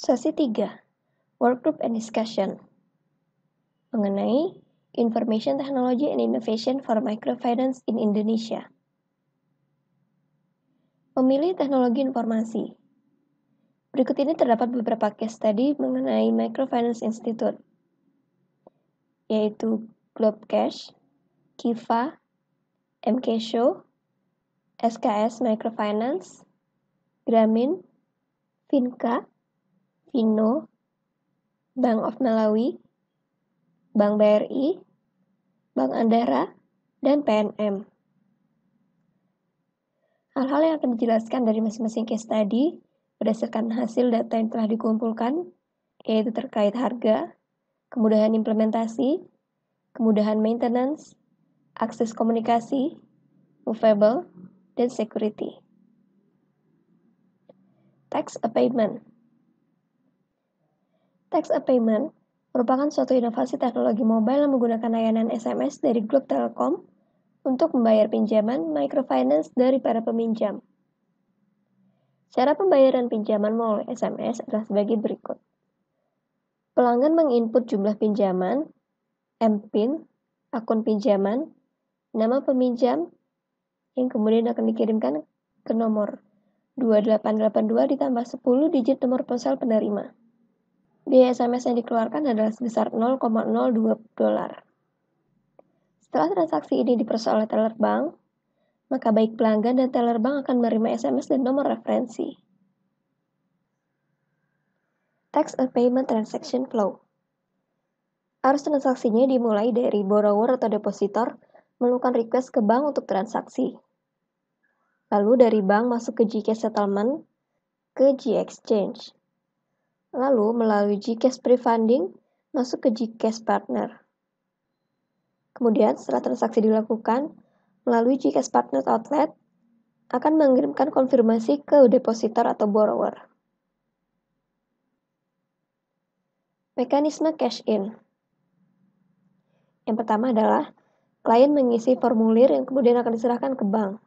Sesi 3, Workgroup and Discussion mengenai Information Technology and Innovation for Microfinance in Indonesia. Memilih teknologi informasi. Berikut ini terdapat beberapa case study mengenai Microfinance Institute, yaitu Globe Cash, Kiva, MK Show, SKS Microfinance, Gramin, Finca, Inno, Bank of Malawi, Bank BRI, Bank Andara, dan PNM. Hal-hal yang akan dijelaskan dari masing-masing case tadi berdasarkan hasil data yang telah dikumpulkan, yaitu terkait harga, kemudahan implementasi, kemudahan maintenance, akses komunikasi, movable, dan security. Tax payment. Text Payment merupakan suatu inovasi teknologi mobile yang menggunakan layanan SMS dari Globe telekom untuk membayar pinjaman microfinance dari para peminjam. Cara pembayaran pinjaman melalui SMS adalah sebagai berikut. Pelanggan menginput jumlah pinjaman, MPIN, akun pinjaman, nama peminjam, yang kemudian akan dikirimkan ke nomor 2882 ditambah 10 digit nomor ponsel penerima. Biaya SMS yang dikeluarkan adalah sebesar 0,02 dolar. Setelah transaksi ini diperoleh oleh teller bank, maka baik pelanggan dan teller bank akan menerima SMS dan nomor referensi. Tax and Payment Transaction Flow Arus transaksinya dimulai dari borrower atau depositor melakukan request ke bank untuk transaksi. Lalu dari bank masuk ke GK Settlement ke G Exchange. Lalu, melalui GCash Pre-Funding, masuk ke GCash Partner. Kemudian, setelah transaksi dilakukan, melalui GCash Partner Outlet, akan mengirimkan konfirmasi ke depositor atau borrower. Mekanisme cash-in Yang pertama adalah, klien mengisi formulir yang kemudian akan diserahkan ke bank.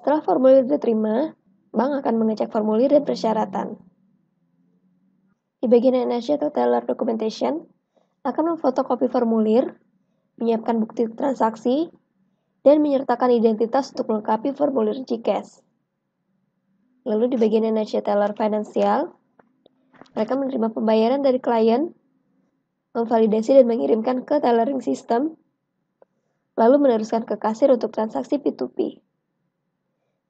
Setelah formulir diterima, bank akan mengecek formulir dan persyaratan. Di bagian NSC atau Teller Documentation, akan memfotokopi formulir, menyiapkan bukti transaksi, dan menyertakan identitas untuk melengkapi formulir GCash. Lalu di bagian NSC Teller Financial, mereka menerima pembayaran dari klien, memvalidasi dan mengirimkan ke tellering system, lalu meneruskan ke kasir untuk transaksi P2P.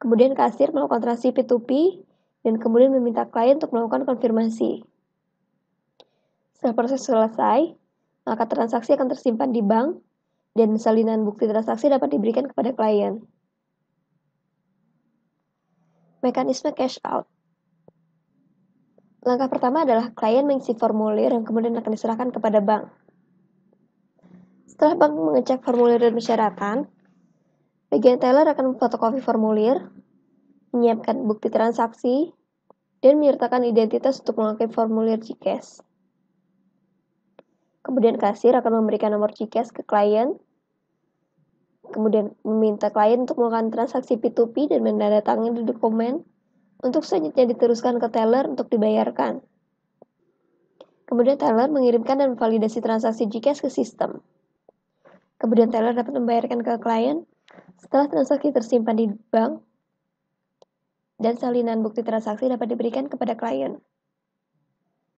Kemudian kasir melakukan transaksi P2P dan kemudian meminta klien untuk melakukan konfirmasi. Setelah proses selesai, maka transaksi akan tersimpan di bank dan salinan bukti transaksi dapat diberikan kepada klien. Mekanisme cash out. Langkah pertama adalah klien mengisi formulir yang kemudian akan diserahkan kepada bank. Setelah bank mengecek formulir dan persyaratan, Bagian teller akan memfotokopi formulir, menyiapkan bukti transaksi, dan menyertakan identitas untuk mengakui formulir GCash. Kemudian kasir akan memberikan nomor GCash ke klien, kemudian meminta klien untuk melakukan transaksi P2P dan menandatangani dokumen untuk selanjutnya diteruskan ke teller untuk dibayarkan. Kemudian teller mengirimkan dan validasi transaksi GCash ke sistem. Kemudian teller dapat membayarkan ke klien setelah transaksi tersimpan di bank, dan salinan bukti transaksi dapat diberikan kepada klien.